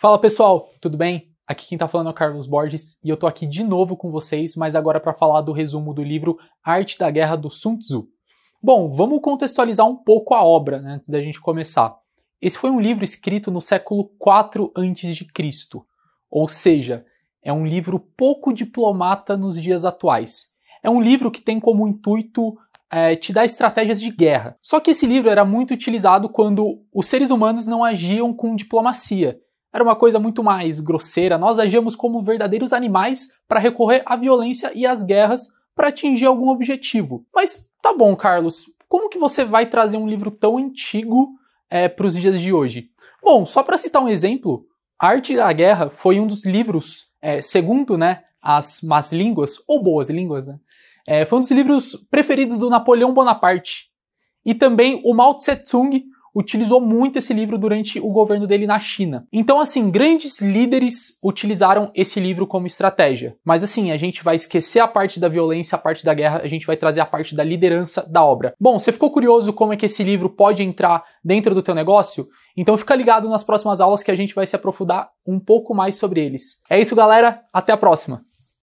Fala pessoal, tudo bem? Aqui quem tá falando é o Carlos Borges e eu tô aqui de novo com vocês, mas agora para falar do resumo do livro Arte da Guerra do Sun Tzu. Bom, vamos contextualizar um pouco a obra né, antes da gente começar. Esse foi um livro escrito no século IV a.C., ou seja, é um livro pouco diplomata nos dias atuais. É um livro que tem como intuito é, te dar estratégias de guerra. Só que esse livro era muito utilizado quando os seres humanos não agiam com diplomacia. Era uma coisa muito mais grosseira, nós agíamos como verdadeiros animais para recorrer à violência e às guerras para atingir algum objetivo. Mas tá bom, Carlos, como que você vai trazer um livro tão antigo é, eh, para os dias de hoje? Bom, só para citar um exemplo, a Arte da Guerra foi um dos livros, é, segundo né, as más línguas, ou boas línguas, né, é, foi um dos livros preferidos do Napoleão Bonaparte. E também o Mao Tse-Tung utilizou muito esse livro durante o governo dele na China. Então, assim, grandes líderes utilizaram esse livro como estratégia. Mas, assim, a gente vai esquecer a parte da violência, a parte da guerra, a gente vai trazer a parte da liderança da obra. Bom, você ficou curioso como é que esse livro pode entrar dentro do teu negócio? Então fica ligado nas próximas aulas que a gente vai se aprofundar um pouco mais sobre eles. É isso, galera. Até a próxima!